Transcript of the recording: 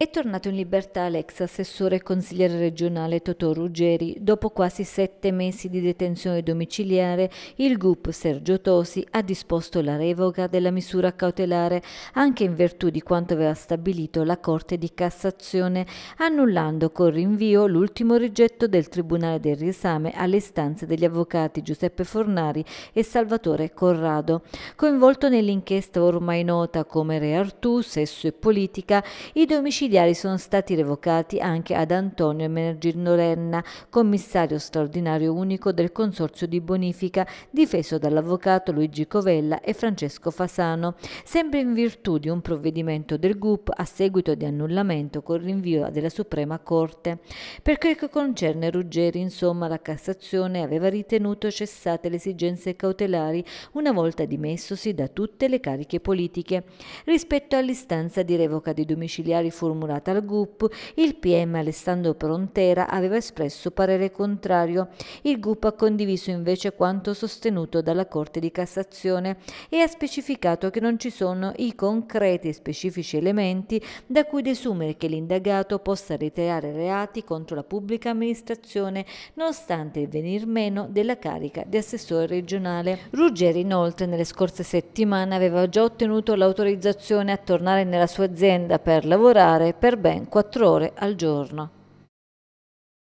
È tornato in libertà l'ex assessore e consigliere regionale Totò Ruggeri. Dopo quasi sette mesi di detenzione domiciliare, il GUP Sergio Tosi ha disposto la revoca della misura cautelare anche in virtù di quanto aveva stabilito la Corte di Cassazione, annullando con rinvio l'ultimo rigetto del Tribunale del Riesame alle istanze degli avvocati Giuseppe Fornari e Salvatore Corrado. Coinvolto nell'inchiesta ormai nota come Re Artù, Sesso e Politica, i domicili domiciliari sono stati revocati anche ad Antonio Emergino Renna, commissario straordinario unico del Consorzio di Bonifica, difeso dall'avvocato Luigi Covella e Francesco Fasano, sempre in virtù di un provvedimento del GUP a seguito di annullamento con rinvio della Suprema Corte. Per quel che concerne Ruggeri, insomma, la Cassazione aveva ritenuto cessate le esigenze cautelari una volta dimessosi da tutte le cariche politiche. Rispetto all'istanza di revoca dei domiciliari formulati formulata al GUP, il PM Alessandro Prontera aveva espresso parere contrario. Il GUP ha condiviso invece quanto sostenuto dalla Corte di Cassazione e ha specificato che non ci sono i concreti e specifici elementi da cui desumere che l'indagato possa reiterare reati contro la pubblica amministrazione nonostante il venir meno della carica di assessore regionale. Ruggeri inoltre nelle scorse settimane aveva già ottenuto l'autorizzazione a tornare nella sua azienda per lavorare per ben 4 ore al giorno.